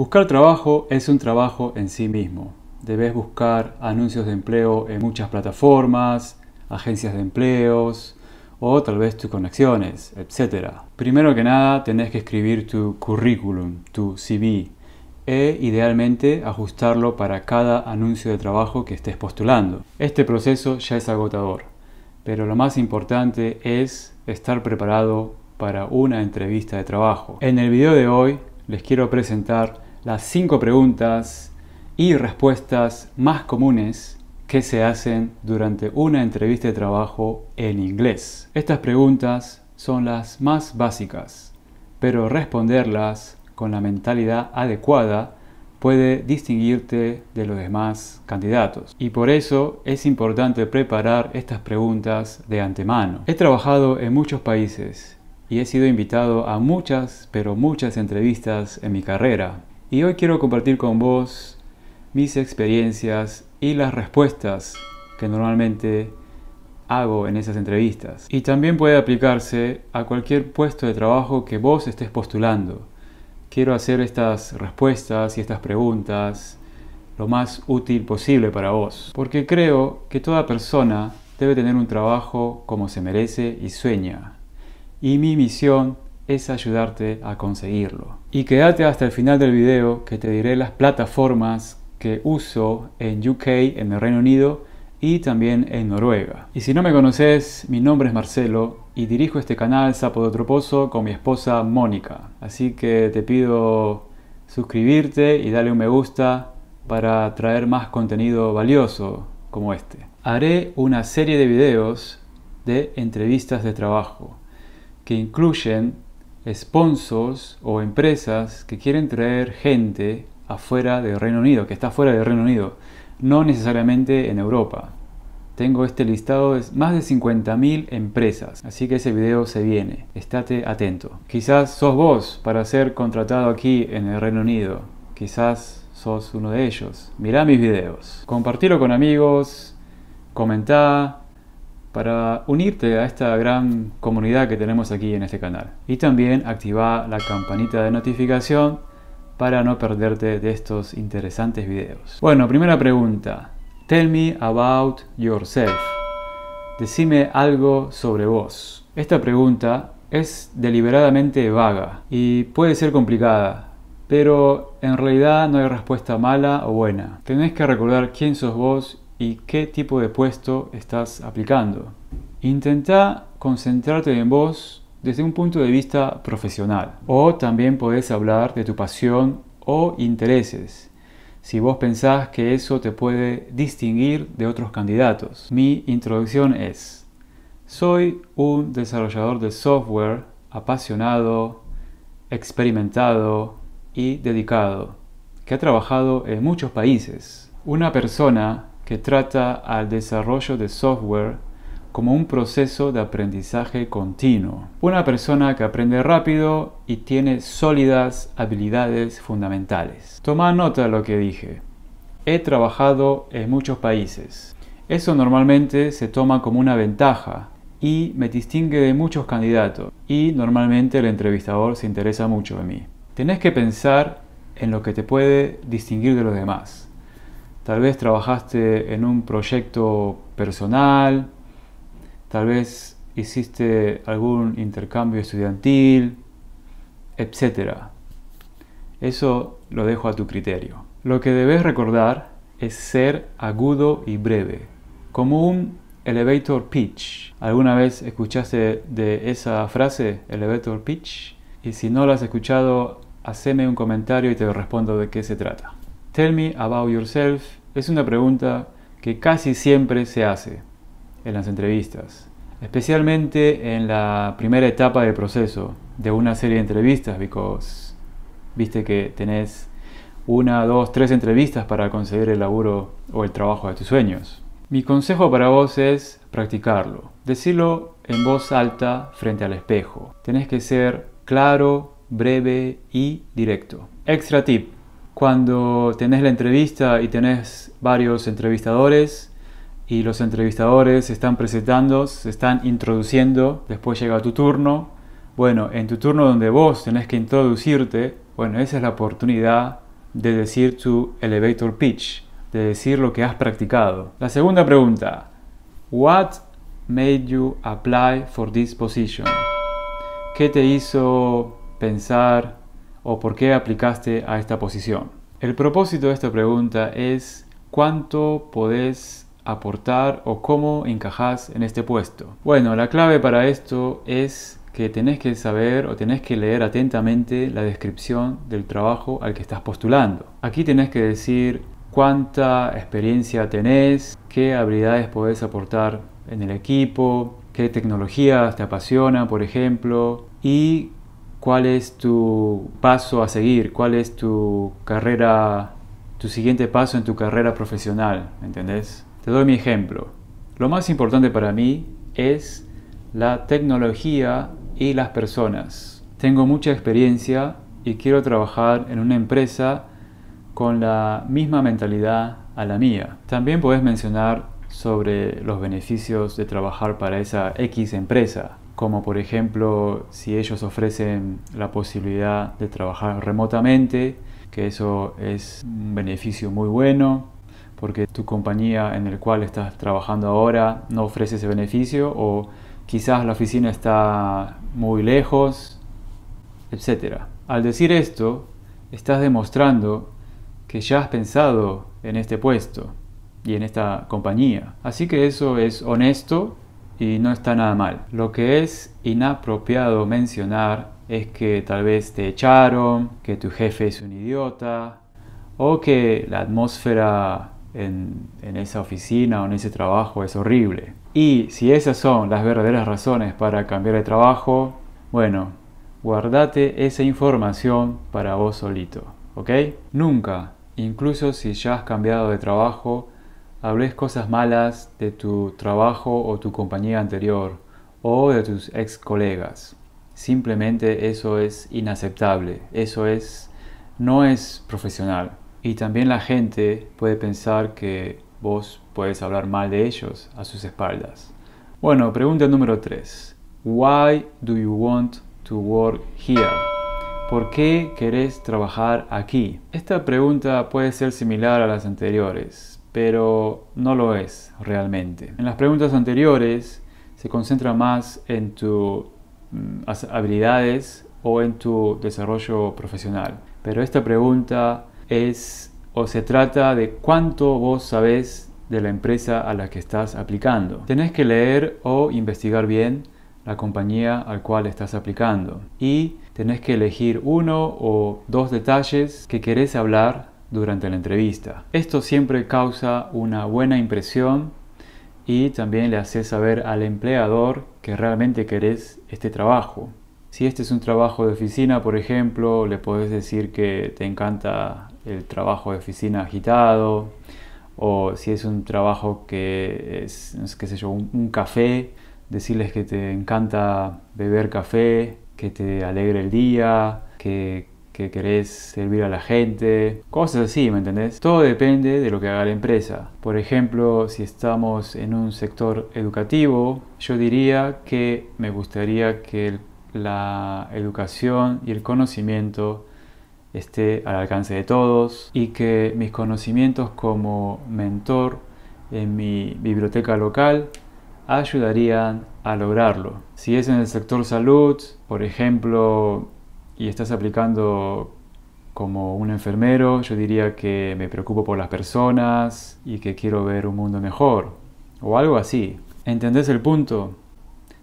Buscar trabajo es un trabajo en sí mismo. Debes buscar anuncios de empleo en muchas plataformas, agencias de empleos o tal vez tus conexiones, etc. Primero que nada, tenés que escribir tu currículum, tu CV, e idealmente ajustarlo para cada anuncio de trabajo que estés postulando. Este proceso ya es agotador, pero lo más importante es estar preparado para una entrevista de trabajo. En el video de hoy les quiero presentar las cinco preguntas y respuestas más comunes que se hacen durante una entrevista de trabajo en inglés. Estas preguntas son las más básicas, pero responderlas con la mentalidad adecuada puede distinguirte de los demás candidatos. Y por eso es importante preparar estas preguntas de antemano. He trabajado en muchos países y he sido invitado a muchas, pero muchas entrevistas en mi carrera y hoy quiero compartir con vos mis experiencias y las respuestas que normalmente hago en esas entrevistas. Y también puede aplicarse a cualquier puesto de trabajo que vos estés postulando. Quiero hacer estas respuestas y estas preguntas lo más útil posible para vos, porque creo que toda persona debe tener un trabajo como se merece y sueña. Y mi misión es ayudarte a conseguirlo. Y quédate hasta el final del video que te diré las plataformas que uso en UK, en el Reino Unido y también en Noruega. Y si no me conoces, mi nombre es Marcelo y dirijo este canal Sapo de Otro Pozo con mi esposa Mónica. Así que te pido suscribirte y darle un me gusta para traer más contenido valioso como este. Haré una serie de videos de entrevistas de trabajo que incluyen sponsors o empresas que quieren traer gente afuera del Reino Unido, que está fuera del Reino Unido, no necesariamente en Europa. Tengo este listado de más de 50.000 empresas, así que ese video se viene, estate atento. Quizás sos vos para ser contratado aquí en el Reino Unido, quizás sos uno de ellos. Mirá mis videos, compartilo con amigos, comentá, para unirte a esta gran comunidad que tenemos aquí en este canal. Y también activa la campanita de notificación para no perderte de estos interesantes videos. Bueno, primera pregunta. Tell me about yourself. Decime algo sobre vos. Esta pregunta es deliberadamente vaga y puede ser complicada, pero en realidad no hay respuesta mala o buena. Tenés que recordar quién sos vos y qué tipo de puesto estás aplicando. Intenta concentrarte en vos desde un punto de vista profesional. O también podés hablar de tu pasión o intereses, si vos pensás que eso te puede distinguir de otros candidatos. Mi introducción es, soy un desarrollador de software apasionado, experimentado y dedicado, que ha trabajado en muchos países. Una persona que trata al desarrollo de software como un proceso de aprendizaje continuo. Una persona que aprende rápido y tiene sólidas habilidades fundamentales. Toma nota de lo que dije. He trabajado en muchos países. Eso normalmente se toma como una ventaja y me distingue de muchos candidatos y normalmente el entrevistador se interesa mucho de mí. Tenés que pensar en lo que te puede distinguir de los demás. Tal vez trabajaste en un proyecto personal, tal vez hiciste algún intercambio estudiantil, etc. Eso lo dejo a tu criterio. Lo que debes recordar es ser agudo y breve, como un elevator pitch. ¿Alguna vez escuchaste de esa frase, elevator pitch? Y si no la has escuchado, haceme un comentario y te respondo de qué se trata. Tell me about yourself es una pregunta que casi siempre se hace en las entrevistas, especialmente en la primera etapa de proceso de una serie de entrevistas, because viste que tenés una, dos, tres entrevistas para conseguir el laburo o el trabajo de tus sueños. Mi consejo para vos es practicarlo, decirlo en voz alta frente al espejo. Tenés que ser claro, breve y directo. Extra tip, cuando tenés la entrevista y tenés varios entrevistadores y los entrevistadores se están presentando, se están introduciendo, después llega tu turno. Bueno, en tu turno donde vos tenés que introducirte, bueno, esa es la oportunidad de decir tu elevator pitch, de decir lo que has practicado. La segunda pregunta, what made you apply for this position? ¿Qué te hizo pensar o por qué aplicaste a esta posición. El propósito de esta pregunta es cuánto podés aportar o cómo encajas en este puesto. Bueno, la clave para esto es que tenés que saber o tenés que leer atentamente la descripción del trabajo al que estás postulando. Aquí tenés que decir cuánta experiencia tenés, qué habilidades podés aportar en el equipo, qué tecnologías te apasiona, por ejemplo, y cuál es tu paso a seguir, cuál es tu carrera, tu siguiente paso en tu carrera profesional, ¿entendés? Te doy mi ejemplo. Lo más importante para mí es la tecnología y las personas. Tengo mucha experiencia y quiero trabajar en una empresa con la misma mentalidad a la mía. También puedes mencionar sobre los beneficios de trabajar para esa X empresa como por ejemplo si ellos ofrecen la posibilidad de trabajar remotamente, que eso es un beneficio muy bueno, porque tu compañía en el cual estás trabajando ahora no ofrece ese beneficio o quizás la oficina está muy lejos, etc. Al decir esto, estás demostrando que ya has pensado en este puesto y en esta compañía. Así que eso es honesto y no está nada mal. Lo que es inapropiado mencionar es que tal vez te echaron, que tu jefe es un idiota o que la atmósfera en, esa oficina o en ese trabajo es horrible. Y si esas son las verdaderas razones para cambiar de trabajo, bueno, guardate esa información para vos solito, ¿ok? Nunca, incluso si ya has cambiado de trabajo, Hables cosas malas de tu trabajo o tu compañía anterior o de tus ex colegas. Simplemente eso es inaceptable, eso es no es profesional. Y también la gente puede pensar que vos puedes hablar mal de ellos a sus espaldas. Bueno, pregunta número 3. Why do you want to work here? ¿Por qué querés trabajar aquí? Esta pregunta puede ser similar a las anteriores, pero no lo es realmente. En las preguntas anteriores se concentra más en tus mm, habilidades o en tu desarrollo profesional, pero esta pregunta es o se trata de cuánto vos sabés de la empresa a la que estás aplicando. Tenés que leer o investigar bien la compañía al cual estás aplicando y tenés que elegir uno o dos detalles que querés hablar durante la entrevista. Esto siempre causa una buena impresión y también le hace saber al empleador que realmente querés este trabajo. Si este es un trabajo de oficina, por ejemplo, le podés decir que te encanta el trabajo de oficina agitado, o si es un trabajo que es, qué sé yo, un, un café, decirles que te encanta beber café, que te alegre el día, que que querés servir a la gente, cosas así, ¿me entendés? Todo depende de lo que haga la empresa. Por ejemplo, si estamos en un sector educativo, yo diría que me gustaría que la educación y el conocimiento esté al alcance de todos y que mis conocimientos como mentor en mi biblioteca local ayudarían a lograrlo. Si es en el sector salud, por ejemplo, y estás aplicando como un enfermero, yo diría que me preocupo por las personas y que quiero ver un mundo mejor, o algo así. ¿Entendés el punto?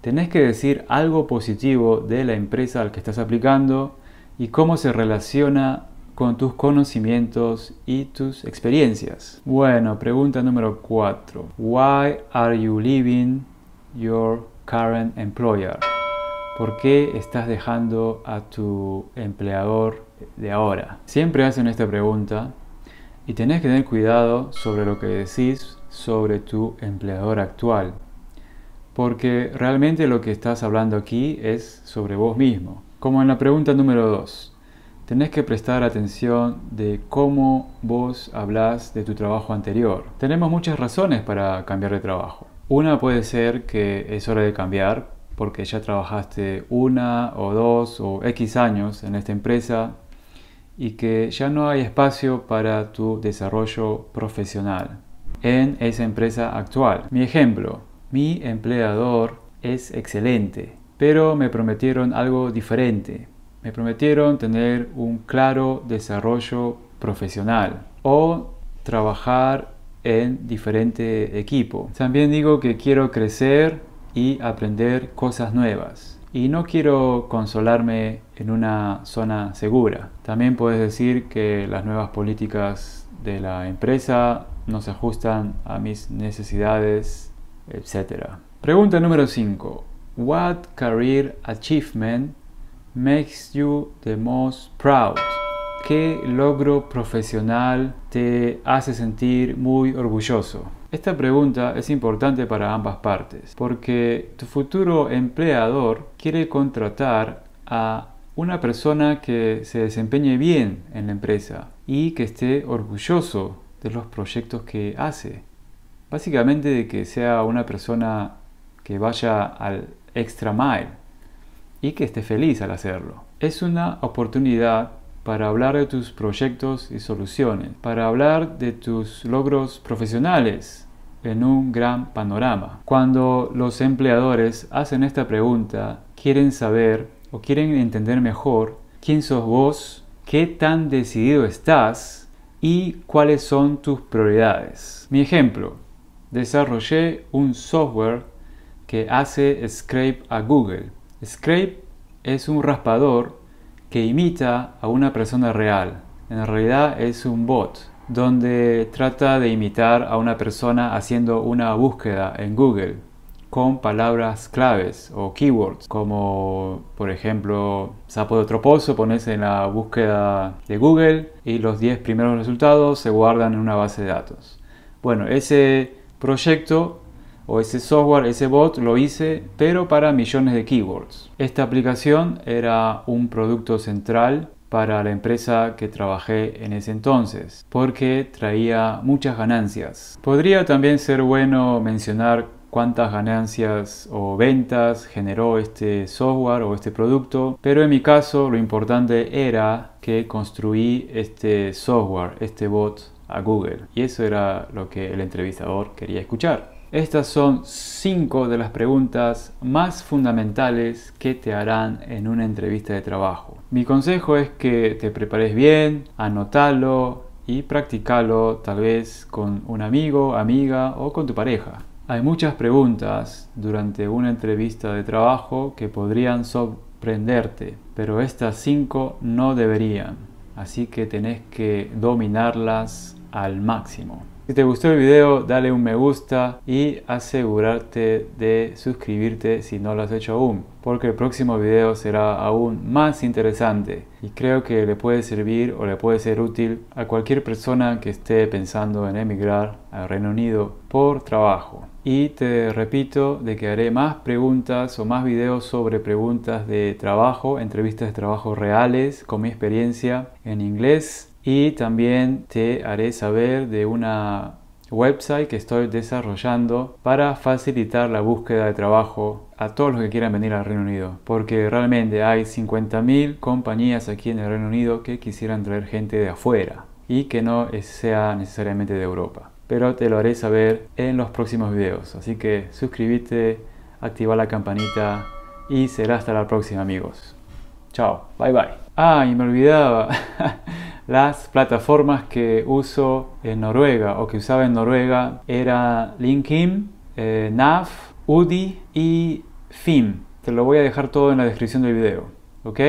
Tenés que decir algo positivo de la empresa al que estás aplicando y cómo se relaciona con tus conocimientos y tus experiencias. Bueno, pregunta número 4. Why are you leaving your current employer? ¿Por qué estás dejando a tu empleador de ahora? Siempre hacen esta pregunta y tenés que tener cuidado sobre lo que decís sobre tu empleador actual. Porque realmente lo que estás hablando aquí es sobre vos mismo. Como en la pregunta número 2, tenés que prestar atención de cómo vos hablas de tu trabajo anterior. Tenemos muchas razones para cambiar de trabajo. Una puede ser que es hora de cambiar porque ya trabajaste una o dos o X años en esta empresa y que ya no hay espacio para tu desarrollo profesional en esa empresa actual. Mi ejemplo, mi empleador es excelente, pero me prometieron algo diferente. Me prometieron tener un claro desarrollo profesional o trabajar en diferente equipo. También digo que quiero crecer y aprender cosas nuevas. Y no quiero consolarme en una zona segura. También puedes decir que las nuevas políticas de la empresa no se ajustan a mis necesidades, etcétera. Pregunta número 5. What career achievement makes you the most proud? ¿Qué logro profesional te hace sentir muy orgulloso? Esta pregunta es importante para ambas partes, porque tu futuro empleador quiere contratar a una persona que se desempeñe bien en la empresa y que esté orgulloso de los proyectos que hace. Básicamente de que sea una persona que vaya al extra mile y que esté feliz al hacerlo. Es una oportunidad para hablar de tus proyectos y soluciones, para hablar de tus logros profesionales, en un gran panorama. Cuando los empleadores hacen esta pregunta, quieren saber o quieren entender mejor quién sos vos, qué tan decidido estás y cuáles son tus prioridades. Mi ejemplo, desarrollé un software que hace scrape a Google. Scrape es un raspador que imita a una persona real. En realidad es un bot donde trata de imitar a una persona haciendo una búsqueda en Google con palabras claves o keywords, como por ejemplo sapo de troposo, pones en la búsqueda de Google y los 10 primeros resultados se guardan en una base de datos. Bueno, ese proyecto o ese software, ese bot, lo hice, pero para millones de keywords. Esta aplicación era un producto central para la empresa que trabajé en ese entonces, porque traía muchas ganancias. Podría también ser bueno mencionar cuántas ganancias o ventas generó este software o este producto, pero en mi caso lo importante era que construí este software, este bot a Google, y eso era lo que el entrevistador quería escuchar. Estas son cinco de las preguntas más fundamentales que te harán en una entrevista de trabajo. Mi consejo es que te prepares bien, anótalo y practicalo tal vez con un amigo, amiga o con tu pareja. Hay muchas preguntas durante una entrevista de trabajo que podrían sorprenderte, pero estas cinco no deberían, así que tenés que dominarlas al máximo. Si te gustó el video, dale un me gusta y asegurarte de suscribirte si no lo has hecho aún, porque el próximo video será aún más interesante y creo que le puede servir o le puede ser útil a cualquier persona que esté pensando en emigrar al Reino Unido por trabajo. Y te repito de que haré más preguntas o más videos sobre preguntas de trabajo, entrevistas de trabajo reales con mi experiencia en inglés y también te haré saber de una website que estoy desarrollando para facilitar la búsqueda de trabajo a todos los que quieran venir al Reino Unido, porque realmente hay 50.000 compañías aquí en el Reino Unido que quisieran traer gente de afuera y que no sea necesariamente de Europa. Pero te lo haré saber en los próximos videos, así que suscríbete, activa la campanita y será hasta la próxima amigos. Chao, bye bye. Ah, y me olvidaba. Las plataformas que uso en Noruega o que usaba en Noruega era LinkedIn, eh, NAV, UDI y FIM. Te lo voy a dejar todo en la descripción del video. ¿Ok?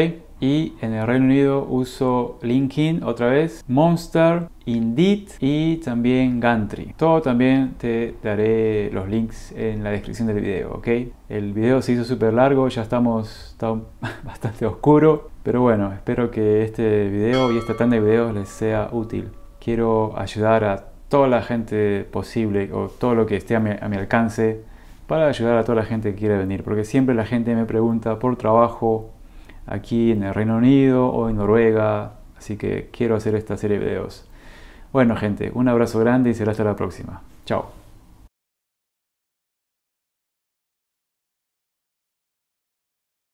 Y en el Reino Unido uso LinkedIn otra vez, Monster, Indeed y también Gantry. Todo también te daré los links en la descripción del video, ¿ok? El video se hizo súper largo, ya estamos está bastante oscuro, pero bueno, espero que este video y esta tanda de videos les sea útil. Quiero ayudar a toda la gente posible o todo lo que esté a mi, a mi alcance para ayudar a toda la gente que quiere venir, porque siempre la gente me pregunta por trabajo, aquí en el Reino Unido o en Noruega. Así que quiero hacer esta serie de videos. Bueno gente, un abrazo grande y será hasta la próxima. Chao.